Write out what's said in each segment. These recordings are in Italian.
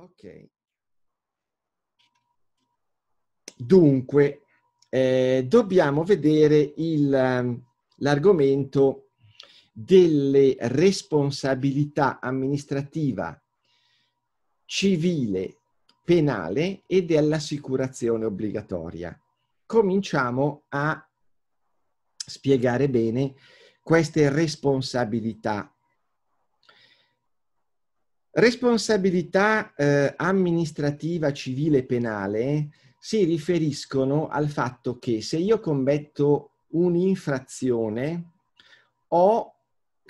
Ok. Dunque, eh, dobbiamo vedere ehm, l'argomento delle responsabilità amministrativa civile, penale e dell'assicurazione obbligatoria. Cominciamo a spiegare bene queste responsabilità Responsabilità eh, amministrativa, civile e penale si riferiscono al fatto che se io commetto un'infrazione ho,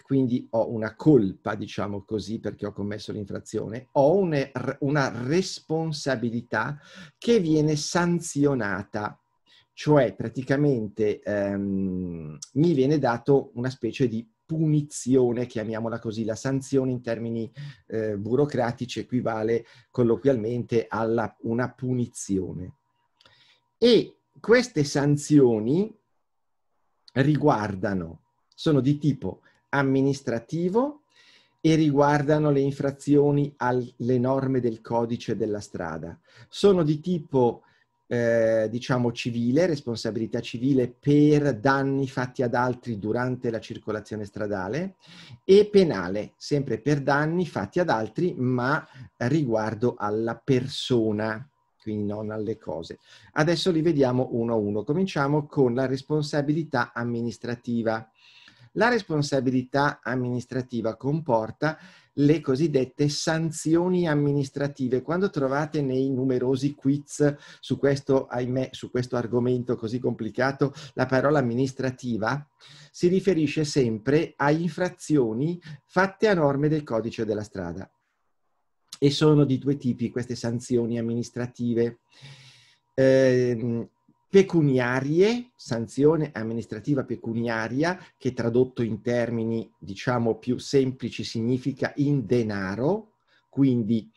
quindi ho una colpa, diciamo così, perché ho commesso l'infrazione, ho un, una responsabilità che viene sanzionata, cioè praticamente ehm, mi viene dato una specie di punizione, chiamiamola così, la sanzione in termini eh, burocratici equivale colloquialmente a una punizione. E queste sanzioni riguardano, sono di tipo amministrativo e riguardano le infrazioni alle norme del codice della strada. Sono di tipo eh, diciamo civile, responsabilità civile per danni fatti ad altri durante la circolazione stradale e penale, sempre per danni fatti ad altri ma riguardo alla persona, quindi non alle cose. Adesso li vediamo uno a uno. Cominciamo con la responsabilità amministrativa. La responsabilità amministrativa comporta le cosiddette sanzioni amministrative. Quando trovate nei numerosi quiz su questo, ahimè, su questo argomento così complicato, la parola amministrativa, si riferisce sempre a infrazioni fatte a norme del codice della strada. E sono di due tipi queste sanzioni amministrative. Eh, pecuniarie, sanzione amministrativa pecuniaria, che tradotto in termini diciamo più semplici significa in denaro, quindi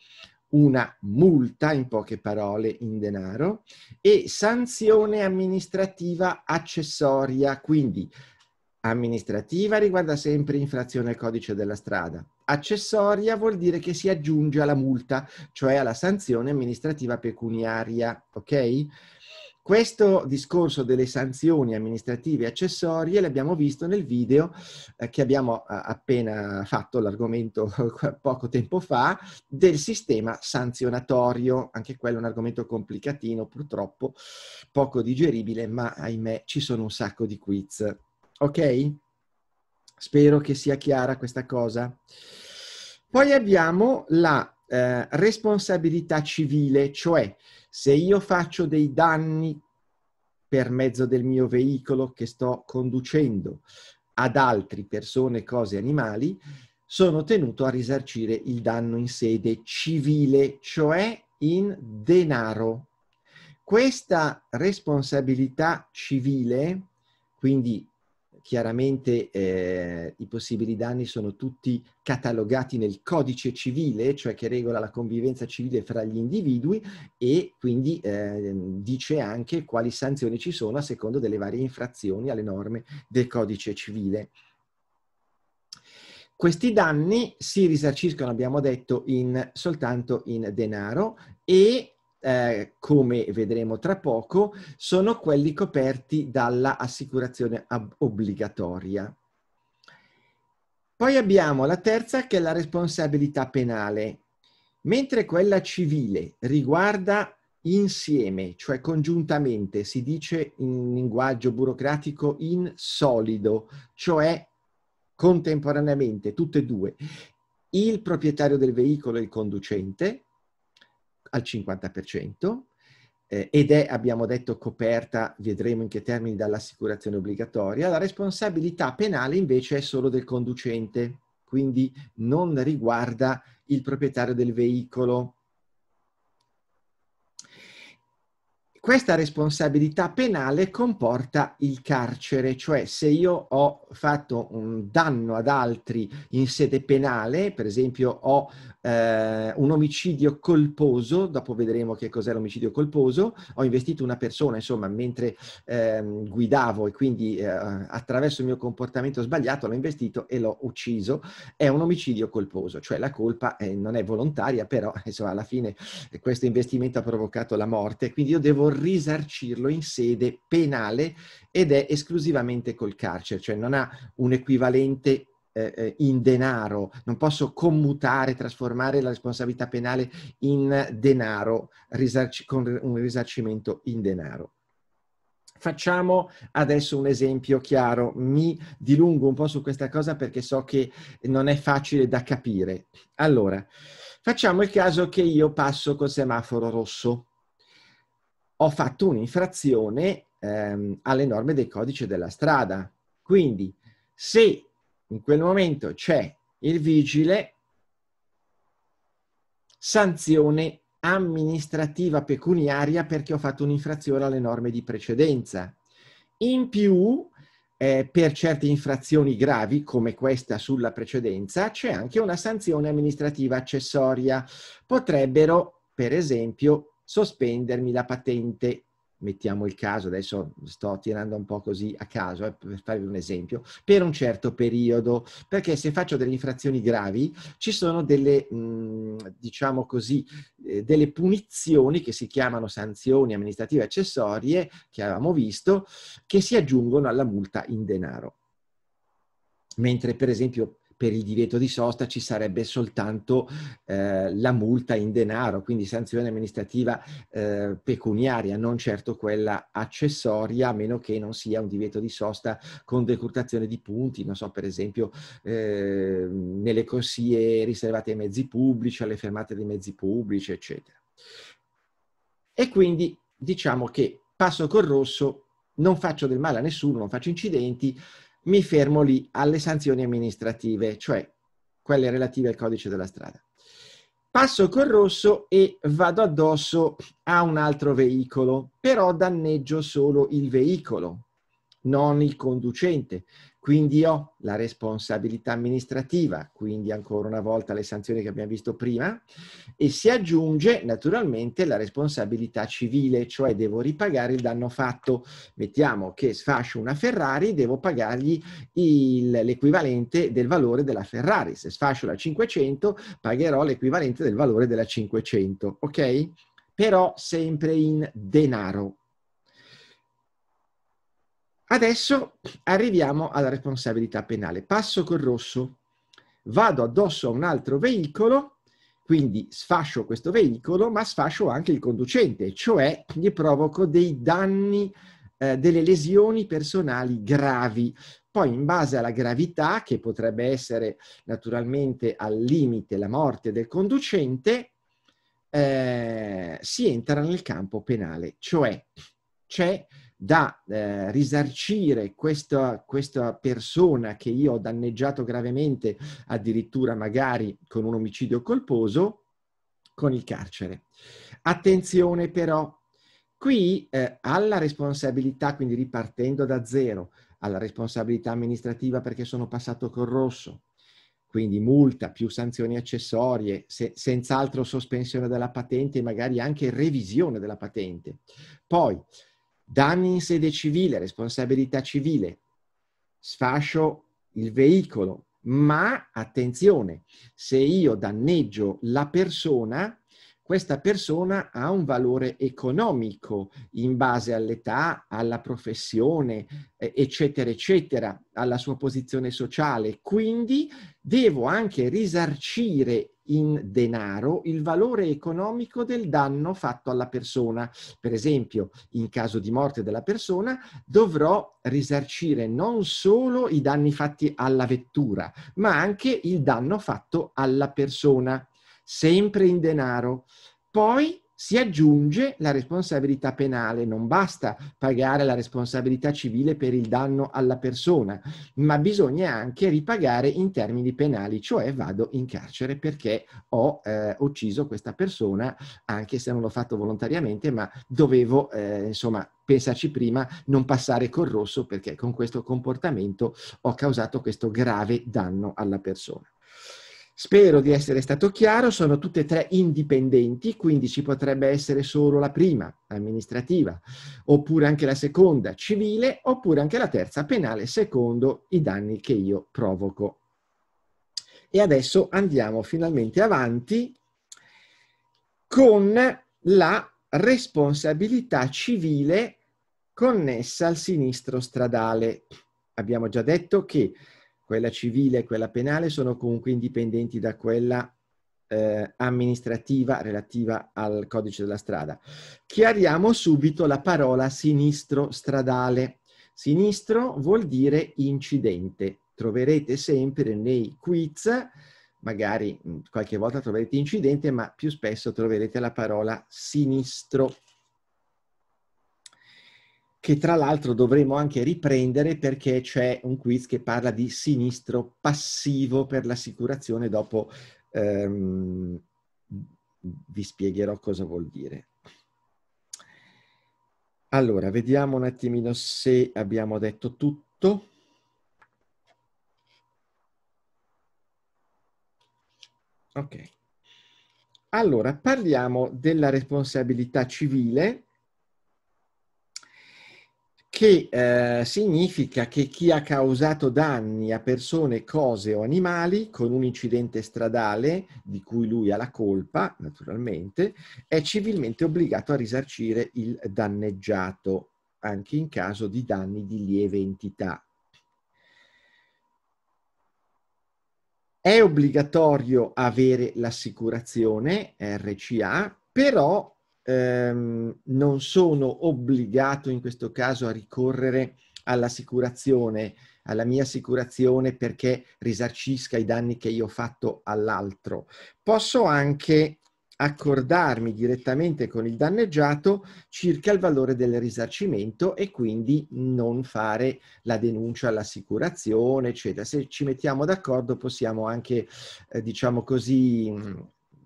una multa in poche parole in denaro, e sanzione amministrativa accessoria, quindi amministrativa riguarda sempre infrazione al codice della strada, accessoria vuol dire che si aggiunge alla multa, cioè alla sanzione amministrativa pecuniaria, ok? Questo discorso delle sanzioni amministrative accessorie l'abbiamo visto nel video eh, che abbiamo eh, appena fatto, l'argomento poco tempo fa, del sistema sanzionatorio. Anche quello è un argomento complicatino, purtroppo poco digeribile, ma ahimè ci sono un sacco di quiz. Ok? Spero che sia chiara questa cosa. Poi abbiamo la eh, responsabilità civile, cioè se io faccio dei danni per mezzo del mio veicolo che sto conducendo ad altri, persone, cose, animali, sono tenuto a risarcire il danno in sede civile, cioè in denaro. Questa responsabilità civile, quindi chiaramente eh, i possibili danni sono tutti catalogati nel codice civile, cioè che regola la convivenza civile fra gli individui e quindi eh, dice anche quali sanzioni ci sono a secondo delle varie infrazioni alle norme del codice civile. Questi danni si risarciscono, abbiamo detto, in, soltanto in denaro e eh, come vedremo tra poco, sono quelli coperti dalla assicurazione obbligatoria. Poi abbiamo la terza che è la responsabilità penale, mentre quella civile riguarda insieme, cioè congiuntamente, si dice in linguaggio burocratico in solido, cioè contemporaneamente, tutte e due, il proprietario del veicolo e il conducente, al 50% eh, ed è, abbiamo detto, coperta, vedremo in che termini, dall'assicurazione obbligatoria. La responsabilità penale invece è solo del conducente, quindi non riguarda il proprietario del veicolo Questa responsabilità penale comporta il carcere, cioè se io ho fatto un danno ad altri in sede penale, per esempio ho eh, un omicidio colposo, dopo vedremo che cos'è l'omicidio colposo, ho investito una persona, insomma, mentre eh, guidavo e quindi eh, attraverso il mio comportamento sbagliato l'ho investito e l'ho ucciso, è un omicidio colposo, cioè la colpa eh, non è volontaria, però insomma, alla fine questo investimento ha provocato la morte, quindi io devo risarcirlo in sede penale ed è esclusivamente col carcere, cioè non ha un equivalente eh, eh, in denaro, non posso commutare, trasformare la responsabilità penale in denaro, risarci- con un risarcimento in denaro. Facciamo adesso un esempio chiaro. Mi dilungo un po' su questa cosa perché so che non è facile da capire. Allora, facciamo il caso che io passo col semaforo rosso ho fatto un'infrazione ehm, alle norme del codice della strada. Quindi se in quel momento c'è il vigile, sanzione amministrativa pecuniaria perché ho fatto un'infrazione alle norme di precedenza. In più, eh, per certe infrazioni gravi, come questa sulla precedenza, c'è anche una sanzione amministrativa accessoria. Potrebbero, per esempio, sospendermi la patente mettiamo il caso, adesso sto tirando un po' così a caso, eh, per farvi un esempio, per un certo periodo, perché se faccio delle infrazioni gravi ci sono delle, mh, mm, diciamo così, eh, delle punizioni che si chiamano sanzioni amministrative accessorie, che avevamo visto, che si aggiungono alla multa in denaro. Mentre per esempio per il divieto di sosta ci sarebbe soltanto eh, la multa in denaro, quindi sanzione amministrativa eh, pecuniaria, non certo quella accessoria, a meno che non sia un divieto di sosta con decurtazione di punti, non so, per esempio eh, nelle corsie riservate ai mezzi pubblici, alle fermate dei mezzi pubblici, eccetera. E quindi diciamo che passo col rosso, non faccio del male a nessuno, non faccio incidenti, mi fermo lì alle sanzioni amministrative, cioè quelle relative al codice della strada. Passo col rosso e vado addosso a un altro veicolo, però danneggio solo il veicolo, non il conducente, quindi ho la responsabilità amministrativa, quindi ancora una volta le sanzioni che abbiamo visto prima, e si aggiunge naturalmente la responsabilità civile, cioè devo ripagare il danno fatto. Mettiamo che sfascio una Ferrari, devo pagargli il, l'equivalente del valore della Ferrari. Se sfascio la 500, pagherò l'equivalente del valore della 500, ok? Però sempre in denaro, Adesso arriviamo alla responsabilità penale. Passo col rosso, vado addosso a un altro veicolo, quindi sfascio questo veicolo, ma sfascio anche il conducente, cioè gli provoco dei danni, eh, delle lesioni personali gravi. Poi in base alla gravità, che potrebbe essere naturalmente al limite la morte del conducente, eh, si entra nel campo penale, cioè c'è da eh, risarcire questa, questa, persona che io ho danneggiato gravemente, addirittura magari con un omicidio colposo, con il carcere. Attenzione però, qui eh, alla responsabilità, quindi ripartendo da zero, alla responsabilità amministrativa perché sono passato col rosso, quindi multa più sanzioni accessorie, se, senz'altro sospensione della patente e magari anche revisione della patente. Poi, danni in sede civile, responsabilità civile, sfascio il veicolo, ma attenzione, se io danneggio la persona, questa persona ha un valore economico in base all'età, alla professione, eh, eccetera, eccetera, alla sua posizione sociale. Quindi devo anche risarcire in denaro il valore economico del danno fatto alla persona. Per esempio, in caso di morte della persona, dovrò risarcire non solo i danni fatti alla vettura, ma anche il danno fatto alla persona, sempre in denaro. Poi si aggiunge la responsabilità penale. Non basta pagare la responsabilità civile per il danno alla persona, ma bisogna anche ripagare in termini penali, cioè vado in carcere perché ho eh, ucciso questa persona, anche se non l'ho fatto volontariamente, ma dovevo, eh, insomma, pensarci prima, non passare col rosso perché con questo comportamento ho causato questo grave danno alla persona. Spero di essere stato chiaro, sono tutte e tre indipendenti, quindi ci potrebbe essere solo la prima, amministrativa, oppure anche la seconda, civile, oppure anche la terza, penale, secondo i danni che io provoco. E adesso andiamo finalmente avanti con la responsabilità civile connessa al sinistro stradale. Abbiamo già detto che quella civile e quella penale sono comunque indipendenti da quella eh, amministrativa relativa al codice della strada. Chiariamo subito la parola sinistro stradale. Sinistro vuol dire incidente. Troverete sempre nei quiz, magari qualche volta troverete incidente, ma più spesso troverete la parola sinistro che tra l'altro dovremo anche riprendere perché c'è un quiz che parla di sinistro passivo per l'assicurazione. Dopo ehm, vi spiegherò cosa vuol dire. Allora, vediamo un attimino se abbiamo detto tutto. Ok. Allora, parliamo della responsabilità civile che eh, significa che chi ha causato danni a persone, cose o animali con un incidente stradale di cui lui ha la colpa, naturalmente, è civilmente obbligato a risarcire il danneggiato, anche in caso di danni di lieve entità. È obbligatorio avere l'assicurazione RCA, però ehm, non sono obbligato in questo caso a ricorrere all'assicurazione, alla mia assicurazione perché risarcisca i danni che io ho fatto all'altro. Posso anche accordarmi direttamente con il danneggiato circa il valore del risarcimento e quindi non fare la denuncia all'assicurazione, eccetera. Se ci mettiamo d'accordo possiamo anche, eh, diciamo così,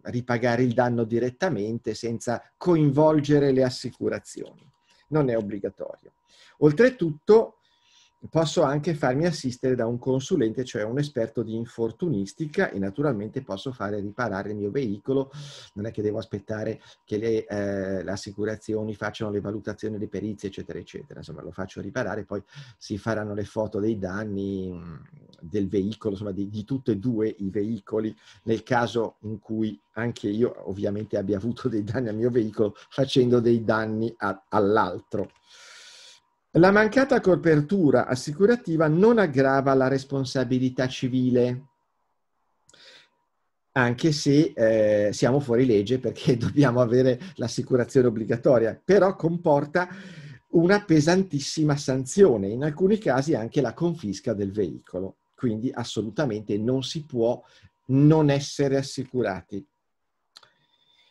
ripagare il danno direttamente senza coinvolgere le assicurazioni. Non è obbligatorio. Oltretutto, posso anche farmi assistere da un consulente, cioè un esperto di infortunistica e naturalmente posso fare riparare il mio veicolo, non è che devo aspettare che le, eh, le assicurazioni facciano le valutazioni, le perizie, eccetera, eccetera. Insomma, lo faccio riparare, poi si faranno le foto dei danni mm, del veicolo, insomma, di, di tutti e due i veicoli, nel caso in cui anche io ovviamente abbia avuto dei danni al mio veicolo facendo dei danni a, all'altro. La mancata copertura assicurativa non aggrava la responsabilità civile, anche se eh, siamo fuori legge perché dobbiamo avere l'assicurazione obbligatoria, però comporta una pesantissima sanzione, in alcuni casi anche la confisca del veicolo. Quindi assolutamente non si può non essere assicurati.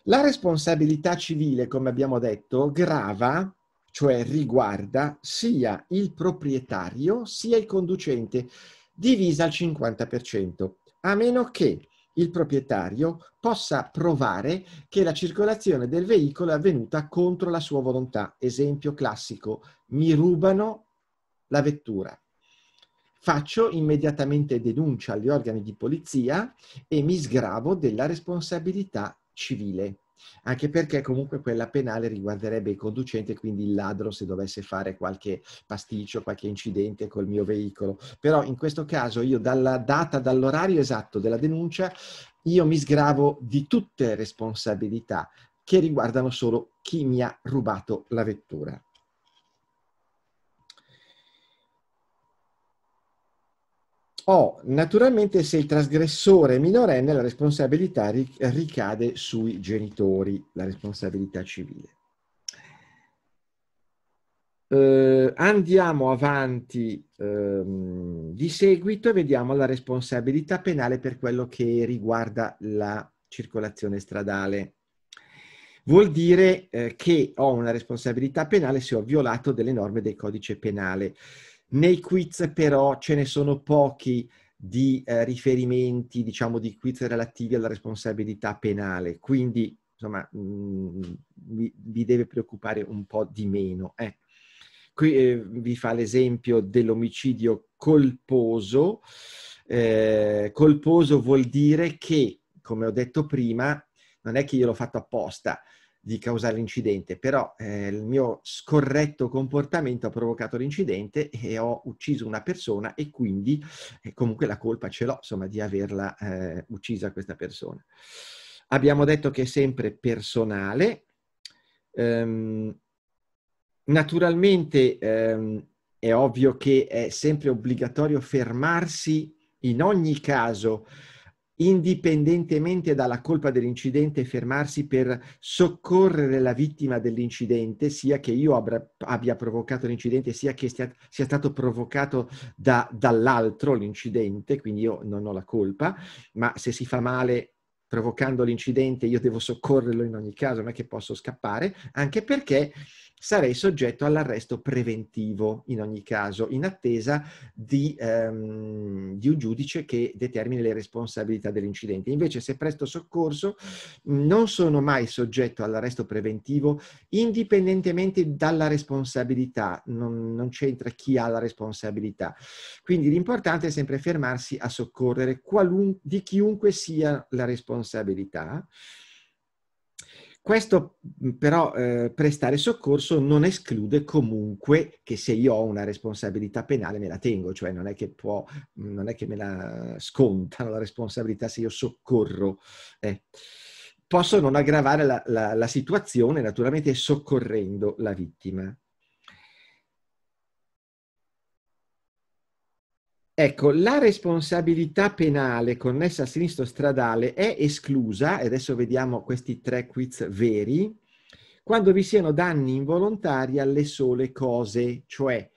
La responsabilità civile, come abbiamo detto, grava cioè riguarda sia il proprietario sia il conducente, divisa al 50%, a meno che il proprietario possa provare che la circolazione del veicolo è avvenuta contro la sua volontà. Esempio classico, mi rubano la vettura. Faccio immediatamente denuncia agli organi di polizia e mi sgravo della responsabilità civile anche perché comunque quella penale riguarderebbe il conducente, quindi il ladro se dovesse fare qualche pasticcio, qualche incidente col mio veicolo. Però in questo caso io dalla data, dall'orario esatto della denuncia, io mi sgravo di tutte le responsabilità che riguardano solo chi mi ha rubato la vettura. o naturalmente se il trasgressore è minorenne la responsabilità ricade sui genitori, la responsabilità civile. Eh, andiamo avanti ehm, di seguito e vediamo la responsabilità penale per quello che riguarda la circolazione stradale. Vuol dire eh, che ho una responsabilità penale se ho violato delle norme del codice penale. Nei quiz però ce ne sono pochi di eh, riferimenti, diciamo, di quiz relativi alla responsabilità penale, quindi insomma mh, mm, vi, vi, deve preoccupare un po' di meno. Eh. Qui eh, vi fa l'esempio dell'omicidio colposo. Eh, colposo vuol dire che, come ho detto prima, non è che io l'ho fatto apposta, di causare l'incidente, però eh, il mio scorretto comportamento ha provocato l'incidente e ho ucciso una persona e quindi eh, comunque la colpa ce l'ho, insomma, di averla eh, uccisa questa persona. Abbiamo detto che è sempre personale. Ehm, naturalmente ehm, è ovvio che è sempre obbligatorio fermarsi in ogni caso indipendentemente dalla colpa dell'incidente, fermarsi per soccorrere la vittima dell'incidente, sia che io abbia provocato l'incidente, sia che sia, sia stato provocato da, dall'altro l'incidente, quindi io non ho la colpa, ma se si fa male provocando l'incidente io devo soccorrerlo in ogni caso, non è che posso scappare, anche perché sarei soggetto all'arresto preventivo in ogni caso, in attesa di, ehm, di un giudice che determini le responsabilità dell'incidente. Invece se presto soccorso non sono mai soggetto all'arresto preventivo indipendentemente dalla responsabilità, non, non c'entra chi ha la responsabilità. Quindi l'importante è sempre fermarsi a soccorrere qualun- di chiunque sia la responsabilità questo mm, però eh, prestare soccorso non esclude comunque che se io ho una responsabilità penale me la tengo, cioè non è che, può, mm, non è che me la scontano la responsabilità se io soccorro. Eh. Posso non aggravare la, la, la situazione naturalmente soccorrendo la vittima. Ecco, la responsabilità penale connessa al sinistro stradale è esclusa, e adesso vediamo questi tre quiz veri, quando vi siano danni involontari alle sole cose, cioè,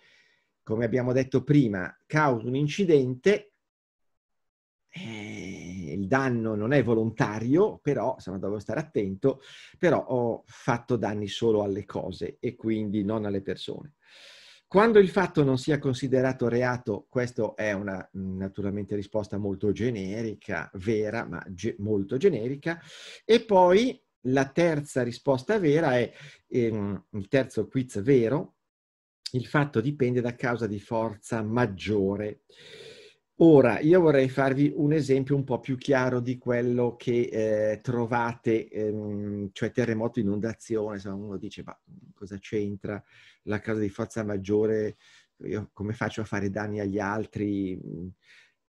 come abbiamo detto prima, causa un incidente, eh, il danno non è volontario, però, insomma, devo stare attento, però ho fatto danni solo alle cose e quindi non alle persone. Quando il fatto non sia considerato reato, questa è una naturalmente risposta molto generica, vera, ma ge- molto generica. E poi la terza risposta vera è ehm, il terzo quiz vero. Il fatto dipende da causa di forza maggiore. Ora, io vorrei farvi un esempio un po' più chiaro di quello che eh, trovate, ehm, cioè terremoto, inondazione, se uno dice, ma cosa c'entra la causa di forza maggiore, io come faccio a fare danni agli altri mm,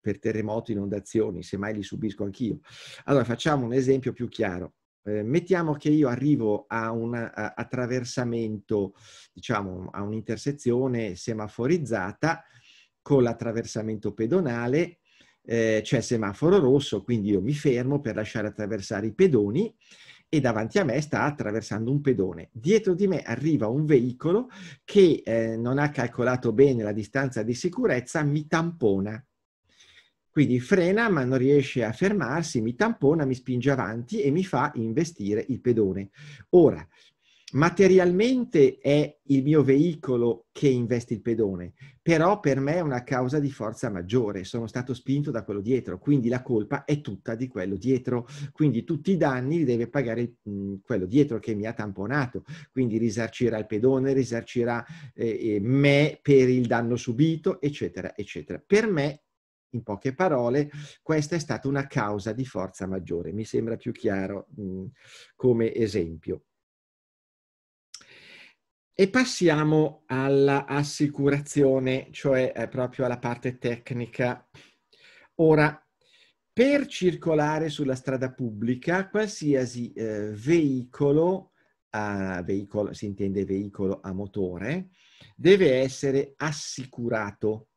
per terremoti, inondazioni, semmai li subisco anch'io. Allora facciamo un esempio più chiaro. Eh, mettiamo che io arrivo a un attraversamento, diciamo a un'intersezione semaforizzata con l'attraversamento pedonale, eh, c'è semaforo rosso, quindi io mi fermo per lasciare attraversare i pedoni e davanti a me sta attraversando un pedone. Dietro di me arriva un veicolo che eh, non ha calcolato bene la distanza di sicurezza, mi tampona. Quindi frena ma non riesce a fermarsi, mi tampona, mi spinge avanti e mi fa investire il pedone. Ora, Materialmente è il mio veicolo che investe il pedone, però per me è una causa di forza maggiore, sono stato spinto da quello dietro, quindi la colpa è tutta di quello dietro, quindi tutti i danni li deve pagare mh, quello dietro che mi ha tamponato, quindi risarcirà il pedone, risarcirà eh, me per il danno subito, eccetera, eccetera. Per me in poche parole, questa è stata una causa di forza maggiore, mi sembra più chiaro mh, come esempio. E passiamo all'assicurazione, cioè eh, proprio alla parte tecnica. Ora, per circolare sulla strada pubblica, qualsiasi eh, veicolo, a veicolo, si intende veicolo a motore, deve essere assicurato.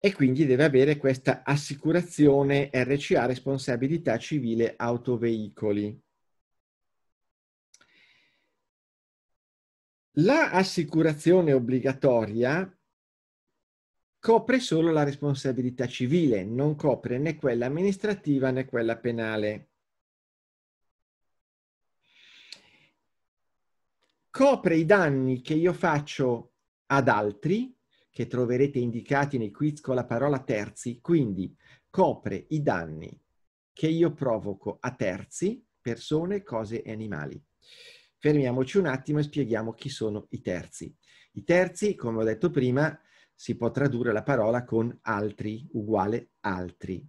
E quindi deve avere questa assicurazione RCA, responsabilità civile autoveicoli. La assicurazione obbligatoria copre solo la responsabilità civile, non copre né quella amministrativa né quella penale. Copre i danni che io faccio ad altri, che troverete indicati nei quiz con la parola terzi, quindi copre i danni che io provoco a terzi, persone, cose e animali fermiamoci un attimo e spieghiamo chi sono i terzi. I terzi, come ho detto prima, si può tradurre la parola con altri, uguale altri,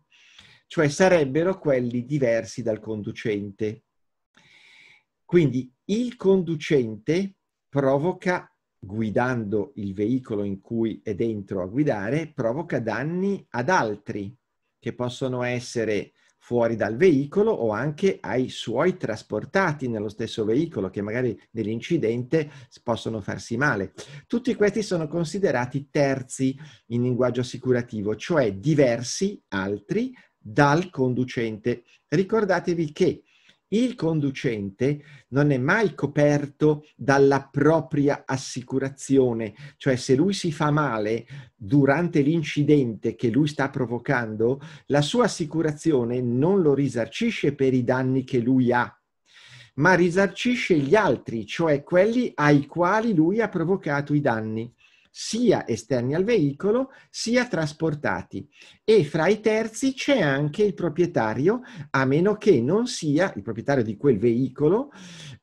cioè sarebbero quelli diversi dal conducente. Quindi il conducente provoca, guidando il veicolo in cui è dentro a guidare, provoca danni ad altri, che possono essere fuori dal veicolo o anche ai suoi trasportati nello stesso veicolo che magari nell'incidente possono farsi male. Tutti questi sono considerati terzi in linguaggio assicurativo, cioè diversi altri dal conducente. Ricordatevi che il conducente non è mai coperto dalla propria assicurazione, cioè se lui si fa male durante l'incidente che lui sta provocando, la sua assicurazione non lo risarcisce per i danni che lui ha, ma risarcisce gli altri, cioè quelli ai quali lui ha provocato i danni sia esterni al veicolo sia trasportati e fra i terzi c'è anche il proprietario a meno che non sia il proprietario di quel veicolo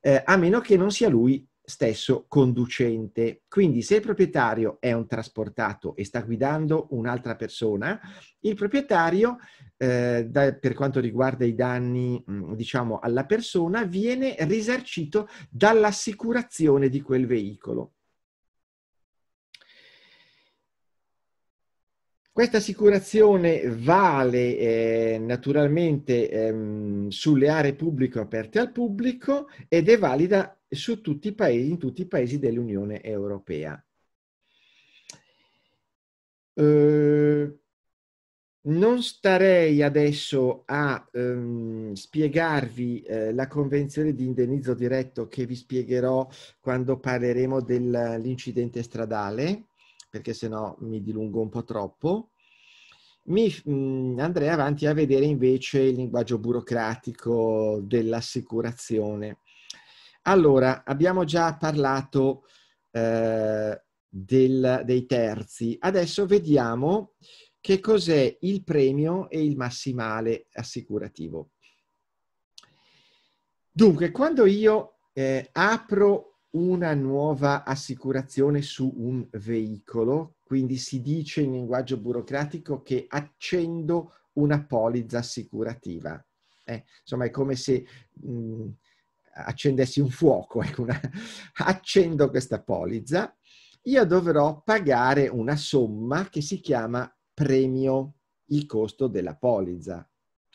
eh, a meno che non sia lui stesso conducente. Quindi se il proprietario è un trasportato e sta guidando un'altra persona, il proprietario, eh, da, per quanto riguarda i danni, mm, diciamo, alla persona, viene risarcito dall'assicurazione di quel veicolo. Questa assicurazione vale eh, naturalmente ehm, sulle aree pubbliche aperte al pubblico ed è valida su tutti i paesi, in tutti i paesi dell'Unione Europea. Eh, non starei adesso a ehm, spiegarvi eh, la convenzione di indennizzo diretto che vi spiegherò quando parleremo dell'incidente stradale perché sennò mi dilungo un po' troppo. Mi mm, andrei avanti a vedere invece il linguaggio burocratico dell'assicurazione. Allora, abbiamo già parlato eh, del, dei terzi. Adesso vediamo che cos'è il premio e il massimale assicurativo. Dunque, quando io eh, apro una nuova assicurazione su un veicolo, quindi si dice in linguaggio burocratico che accendo una polizza assicurativa. Eh, insomma, è come se mh, mm, accendessi un fuoco, ecco, una... accendo questa polizza, io dovrò pagare una somma che si chiama premio, il costo della polizza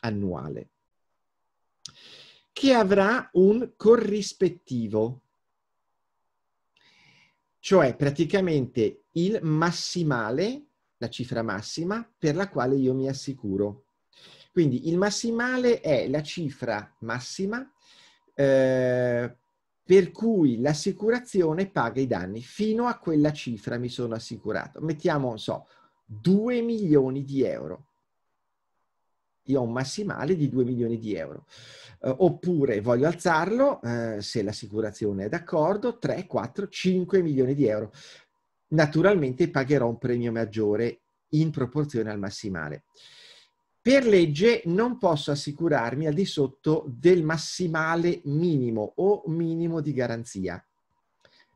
annuale, che avrà un corrispettivo cioè praticamente il massimale, la cifra massima per la quale io mi assicuro. Quindi il massimale è la cifra massima eh, per cui l'assicurazione paga i danni. Fino a quella cifra mi sono assicurato. Mettiamo, non so, 2 milioni di euro io ho un massimale di 2 milioni di euro. Eh, oppure voglio alzarlo, eh, se l'assicurazione è d'accordo, 3, 4, 5 milioni di euro. Naturalmente pagherò un premio maggiore in proporzione al massimale. Per legge non posso assicurarmi al di sotto del massimale minimo o minimo di garanzia.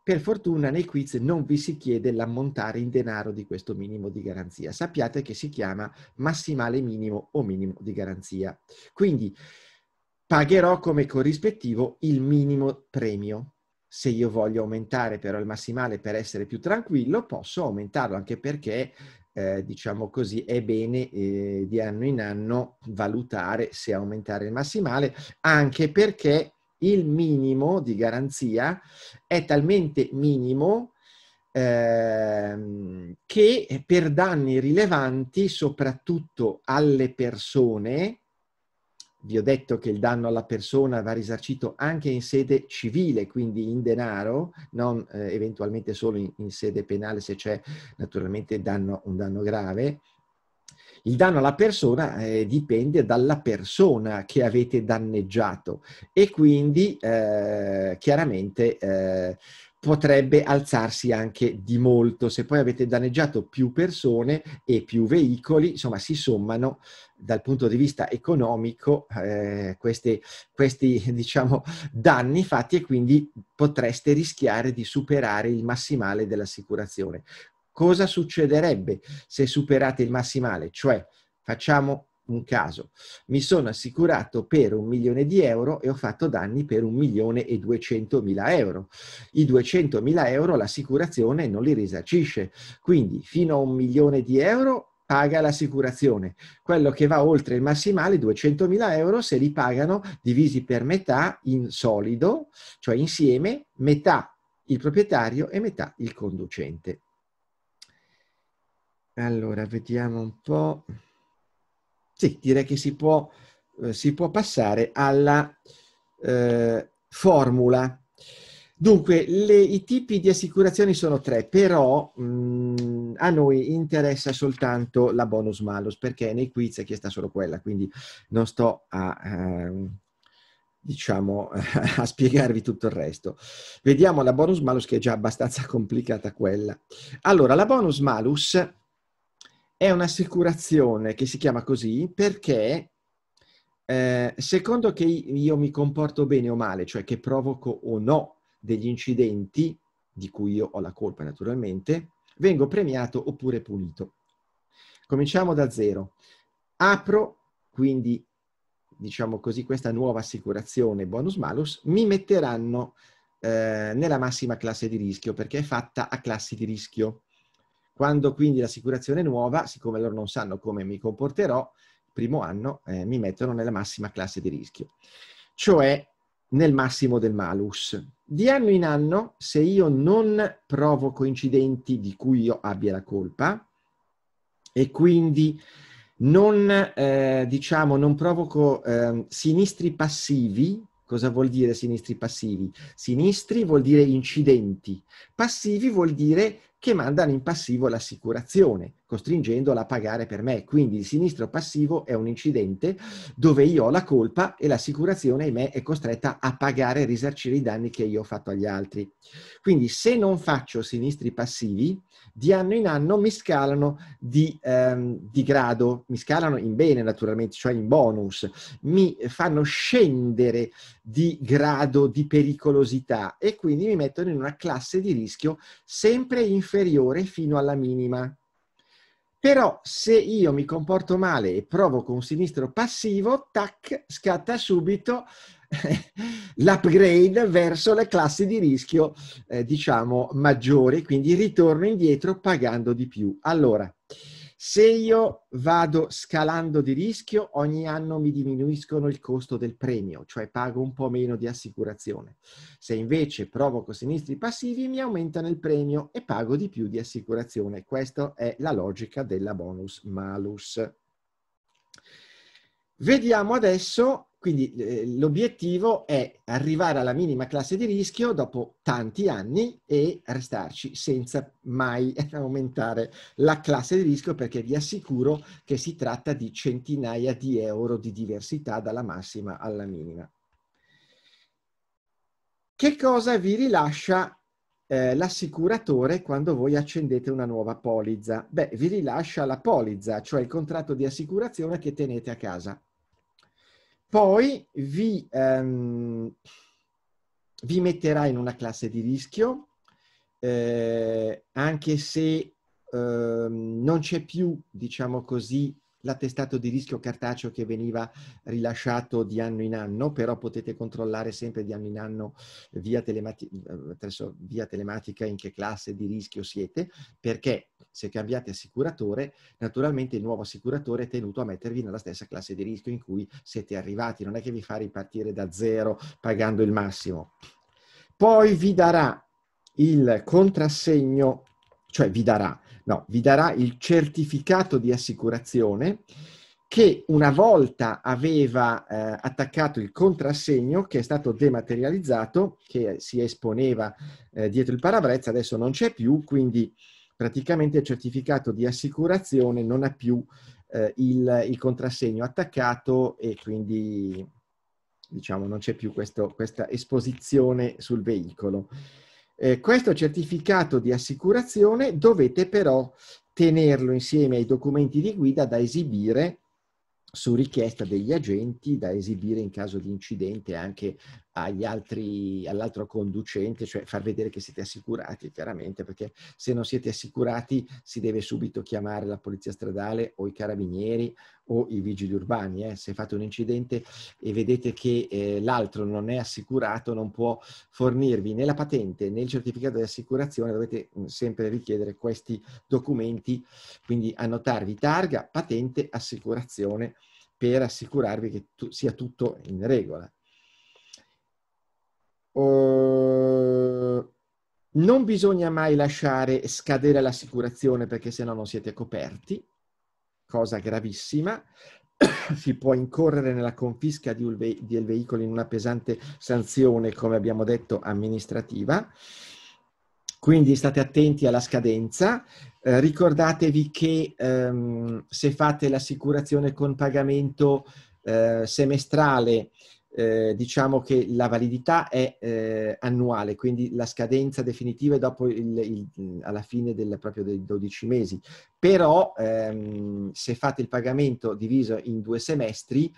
Per fortuna nei quiz non vi si chiede l'ammontare in denaro di questo minimo di garanzia. Sappiate che si chiama massimale minimo o minimo di garanzia. Quindi pagherò come corrispettivo il minimo premio. Se io voglio aumentare però il massimale per essere più tranquillo, posso aumentarlo anche perché, eh, diciamo così, è bene eh, di anno in anno valutare se aumentare il massimale, anche perché il minimo di garanzia è talmente minimo ehm, che per danni rilevanti, soprattutto alle persone, vi ho detto che il danno alla persona va risarcito anche in sede civile, quindi in denaro, non eh, eventualmente solo in, in, sede penale se c'è naturalmente danno, un danno grave, il danno alla persona eh, dipende dalla persona che avete danneggiato e quindi eh, chiaramente eh, potrebbe alzarsi anche di molto. Se poi avete danneggiato più persone e più veicoli, insomma, si sommano dal punto di vista economico eh, questi, questi diciamo, danni fatti e quindi potreste rischiare di superare il massimale dell'assicurazione cosa succederebbe se superate il massimale? Cioè, facciamo un caso, mi sono assicurato per un milione di euro e ho fatto danni per un milione e duecentomila euro. I duecentomila euro l'assicurazione non li risarcisce, quindi fino a un milione di euro paga l'assicurazione. Quello che va oltre il massimale, 200.000 euro, se li pagano divisi per metà in solido, cioè insieme, metà il proprietario e metà il conducente. Allora, vediamo un po'. Sì, direi che si può, eh, si può passare alla eh, formula. Dunque, le, i tipi di assicurazioni sono tre, però mh, mm, a noi interessa soltanto la bonus malus, perché nei quiz è chiesta solo quella, quindi non sto a, a ehm, diciamo, a spiegarvi tutto il resto. Vediamo la bonus malus che è già abbastanza complicata quella. Allora, la bonus malus è un'assicurazione che si chiama così perché eh, secondo che io mi comporto bene o male, cioè che provoco o no degli incidenti di cui io ho la colpa naturalmente, vengo premiato oppure punito. Cominciamo da zero. Apro quindi, diciamo così, questa nuova assicurazione bonus malus, mi metteranno eh, nella massima classe di rischio perché è fatta a classi di rischio quando quindi l'assicurazione è nuova, siccome loro non sanno come mi comporterò, primo anno eh, mi mettono nella massima classe di rischio, cioè nel massimo del malus. Di anno in anno, se io non provoco incidenti di cui io abbia la colpa e quindi non, eh, diciamo, non provoco eh, sinistri passivi, cosa vuol dire sinistri passivi? Sinistri vuol dire incidenti, passivi vuol dire che mandano in passivo l'assicurazione costringendola a pagare per me. Quindi il sinistro passivo è un incidente dove io ho la colpa e l'assicurazione, ahimè, è costretta a pagare e risarcire i danni che io ho fatto agli altri. Quindi se non faccio sinistri passivi, di anno in anno mi scalano di, ehm, di grado, mi scalano in bene naturalmente, cioè in bonus, mi fanno scendere di grado di pericolosità e quindi mi mettono in una classe di rischio sempre inferiore fino alla minima. Però se io mi comporto male e provoco un sinistro passivo, tac, scatta subito eh, l'upgrade verso le classi di rischio, eh, diciamo, maggiori, quindi ritorno indietro pagando di più. Allora, se io vado scalando di rischio, ogni anno mi diminuiscono il costo del premio, cioè pago un po' meno di assicurazione. Se invece provoco sinistri passivi, mi aumentano il premio e pago di più di assicurazione. Questa è la logica della bonus malus. Vediamo adesso quindi eh, l'obiettivo è arrivare alla minima classe di rischio dopo tanti anni e restarci senza mai aumentare la classe di rischio perché vi assicuro che si tratta di centinaia di euro di diversità dalla massima alla minima. Che cosa vi rilascia eh, l'assicuratore quando voi accendete una nuova polizza? Beh, vi rilascia la polizza, cioè il contratto di assicurazione che tenete a casa poi vi, ehm, vi metterà in una classe di rischio, eh, anche se eh, non c'è più, diciamo così, l'attestato di rischio cartaceo che veniva rilasciato di anno in anno, però potete controllare sempre di anno in anno via, telemati- via telematica in che classe di rischio siete, perché se cambiate assicuratore, naturalmente il nuovo assicuratore è tenuto a mettervi nella stessa classe di rischio in cui siete arrivati, non è che vi fa ripartire da zero pagando il massimo. Poi vi darà il contrassegno, cioè vi darà, no, vi darà il certificato di assicurazione che una volta aveva eh, attaccato il contrassegno che è stato dematerializzato, che si esponeva eh, dietro il parabrezza, adesso non c'è più, quindi praticamente il certificato di assicurazione non ha più eh, il, il, contrassegno attaccato e quindi diciamo non c'è più questo, questa esposizione sul veicolo. Eh, questo certificato di assicurazione dovete però tenerlo insieme ai documenti di guida da esibire su richiesta degli agenti, da esibire in caso di incidente anche agli altri, all'altro conducente, cioè far vedere che siete assicurati, chiaramente, perché se non siete assicurati si deve subito chiamare la polizia stradale o i carabinieri o i vigili urbani. Eh. Se fate un incidente e vedete che eh, l'altro non è assicurato, non può fornirvi né la patente né il certificato di assicurazione, dovete mm, sempre richiedere questi documenti, quindi annotarvi targa, patente, assicurazione per assicurarvi che tu, sia tutto in regola. Eh, non bisogna mai lasciare scadere l'assicurazione perché sennò non siete coperti, cosa gravissima. si può incorrere nella confisca di ve- del veicolo in una pesante sanzione, come abbiamo detto, amministrativa. Quindi state attenti alla scadenza. Eh, ricordatevi che ehm, se fate l'assicurazione con pagamento eh, semestrale, eh, diciamo che la validità è eh, annuale, quindi la scadenza definitiva è dopo il, il, alla fine del, proprio dei 12 mesi. Però ehm, se fate il pagamento diviso in due semestri,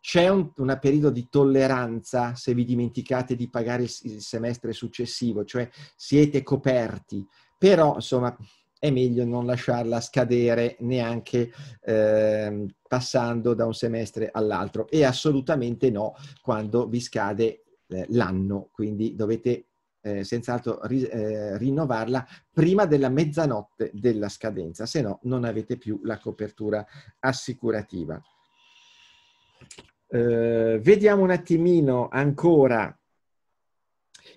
c'è un, un periodo di tolleranza se vi dimenticate di pagare il, il semestre successivo, cioè siete coperti. Però, insomma, è meglio non lasciarla scadere neanche eh, passando da un semestre all'altro e assolutamente no quando vi scade eh, l'anno, quindi dovete eh, senz'altro ri, eh, rinnovarla prima della mezzanotte della scadenza, se no non avete più la copertura assicurativa. Eh, vediamo un attimino ancora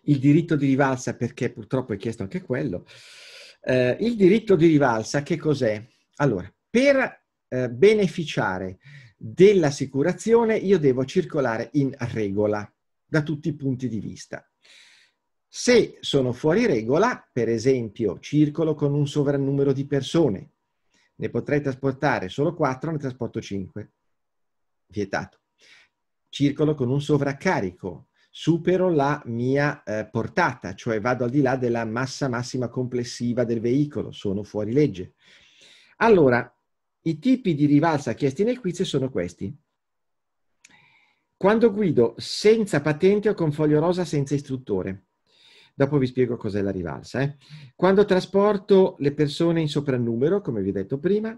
il diritto di rivalsa perché purtroppo è chiesto anche quello. Eh, il diritto di rivalsa che cos'è? Allora, per eh, beneficiare dell'assicurazione io devo circolare in regola da tutti i punti di vista. Se sono fuori regola, per esempio circolo con un sovrannumero di persone, ne potrei trasportare solo 4, ne trasporto 5, vietato. Circolo con un sovraccarico, supero la mia eh, portata, cioè vado al di là della massa massima complessiva del veicolo, sono fuori legge. Allora, i tipi di rivalsa chiesti nel quiz sono questi. Quando guido senza patente o con foglio rosa senza istruttore. Dopo vi spiego cos'è la rivalsa. Eh. Quando trasporto le persone in soprannumero, come vi ho detto prima,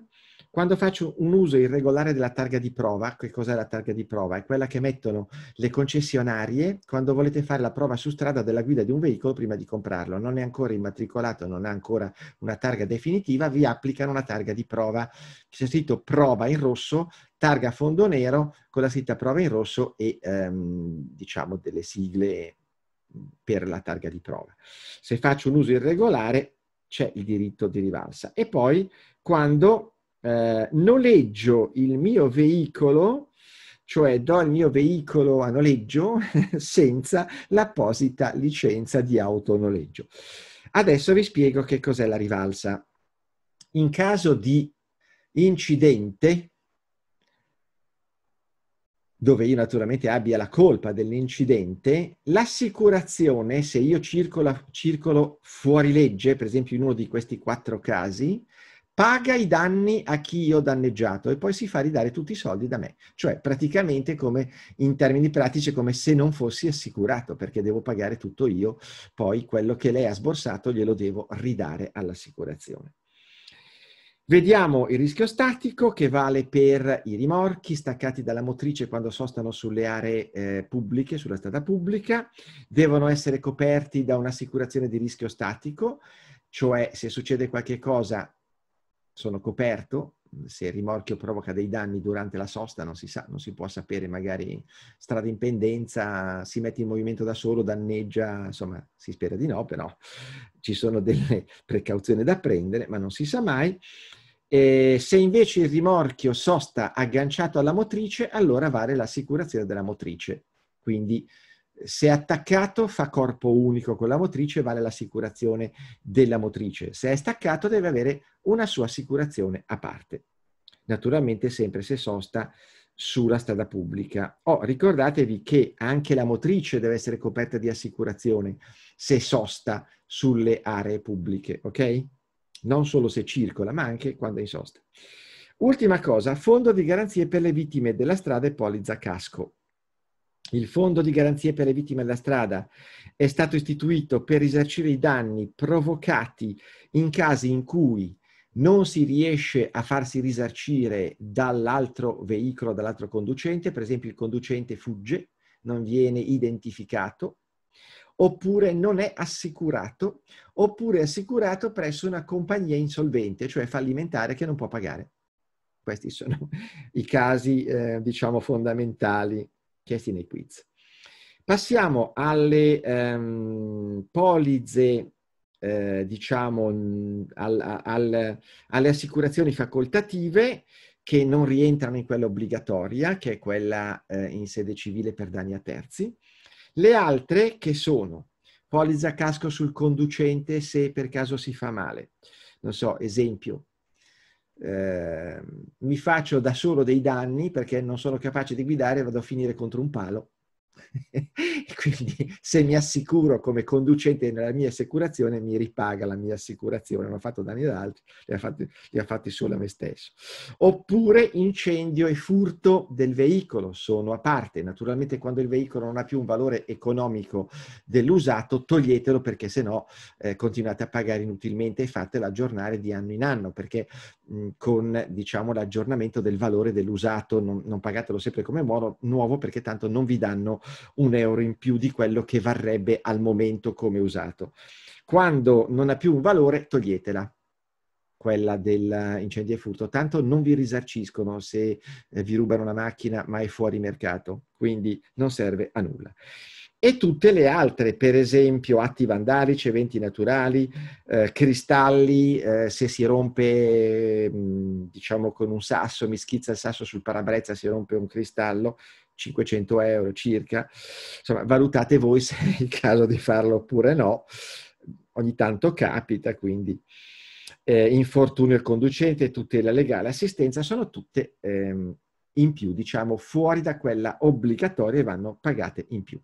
quando faccio un uso irregolare della targa di prova, che cos'è la targa di prova? È quella che mettono le concessionarie quando volete fare la prova su strada della guida di un veicolo prima di comprarlo. Non è ancora immatricolato, non ha ancora una targa definitiva, vi applicano una targa di prova. C'è scritto prova in rosso, targa a fondo nero con la scritta prova in rosso e ehm, diciamo delle sigle per la targa di prova. Se faccio un uso irregolare c'è il diritto di rivalsa. E poi quando eh, noleggio il mio veicolo, cioè do il mio veicolo a noleggio senza l'apposita licenza di autonoleggio. Adesso vi spiego che cos'è la rivalsa. In caso di incidente, dove io naturalmente abbia la colpa dell'incidente, l'assicurazione, se io circolo, circolo fuori legge, per esempio in uno di questi quattro casi, paga i danni a chi io ho danneggiato e poi si fa ridare tutti i soldi da me. Cioè praticamente come in termini pratici come se non fossi assicurato perché devo pagare tutto io, poi quello che lei ha sborsato glielo devo ridare all'assicurazione. Vediamo il rischio statico che vale per i rimorchi staccati dalla motrice quando sostano sulle aree eh, pubbliche, sulla strada pubblica, devono essere coperti da un'assicurazione di rischio statico, cioè se succede qualche cosa sono coperto, se il rimorchio provoca dei danni durante la sosta non si sa, non si può sapere, magari strada in pendenza, si mette in movimento da solo, danneggia, insomma si spera di no, però ci sono delle precauzioni da prendere, ma non si sa mai. E se invece il rimorchio sosta agganciato alla motrice, allora vale l'assicurazione della motrice. Quindi se attaccato fa corpo unico con la motrice, vale l'assicurazione della motrice. Se è staccato deve avere una sua assicurazione a parte. Naturalmente sempre se sosta sulla strada pubblica. Oh, ricordatevi che anche la motrice deve essere coperta di assicurazione se sosta sulle aree pubbliche, ok? Non solo se circola, ma anche quando è in sosta. Ultima cosa, fondo di garanzie per le vittime della strada e polizza casco. Il Fondo di garanzia per le vittime della strada è stato istituito per risarcire i danni provocati in casi in cui non si riesce a farsi risarcire dall'altro veicolo, dall'altro conducente, per esempio il conducente fugge, non viene identificato, oppure non è assicurato, oppure è assicurato presso una compagnia insolvente, cioè fallimentare, che non può pagare. Questi sono i casi, eh, diciamo, fondamentali chiesti nei quiz. Passiamo alle ehm, polizze, eh, diciamo, al, al, alle assicurazioni facoltative che non rientrano in quella obbligatoria, che è quella eh, in sede civile per danni a terzi. Le altre che sono polizza casco sul conducente se per caso si fa male. Non so, esempio, Ehm, mi faccio da solo dei danni perché non sono capace di guidare e vado a finire contro un palo. Quindi se mi assicuro come conducente nella mia assicurazione, mi ripaga la mia assicurazione. Non ho fatto danni ad altri, li ha fatti, fatti solo a me stesso. Oppure incendio e furto del veicolo sono a parte. Naturalmente quando il veicolo non ha più un valore economico dell'usato, toglietelo perché se no eh, continuate a pagare inutilmente e fatelo aggiornare di anno in anno perché Mhmm, con diciamo, l'aggiornamento del valore dell'usato, non, non pagatelo sempre come moro, nuovo perché tanto non vi danno un euro in più di quello che varrebbe al momento come usato. Quando non ha più un valore, toglietela quella dell'incendio e furto, tanto non vi risarciscono se eh, vi rubano una macchina ma è fuori mercato, quindi non serve a nulla e tutte le altre, per esempio atti vandalici, eventi naturali, eh, cristalli, eh, se si rompe, mm, diciamo con un sasso, mi schizza il sasso sul parabrezza, si rompe un cristallo, 500 euro circa. Insomma, valutate voi se è il caso di farlo oppure no. Ogni tanto capita, quindi eh, infortunio al conducente, tutela legale, assistenza, sono tutte ehm, in più, diciamo, fuori da quella obbligatoria e vanno pagate in più.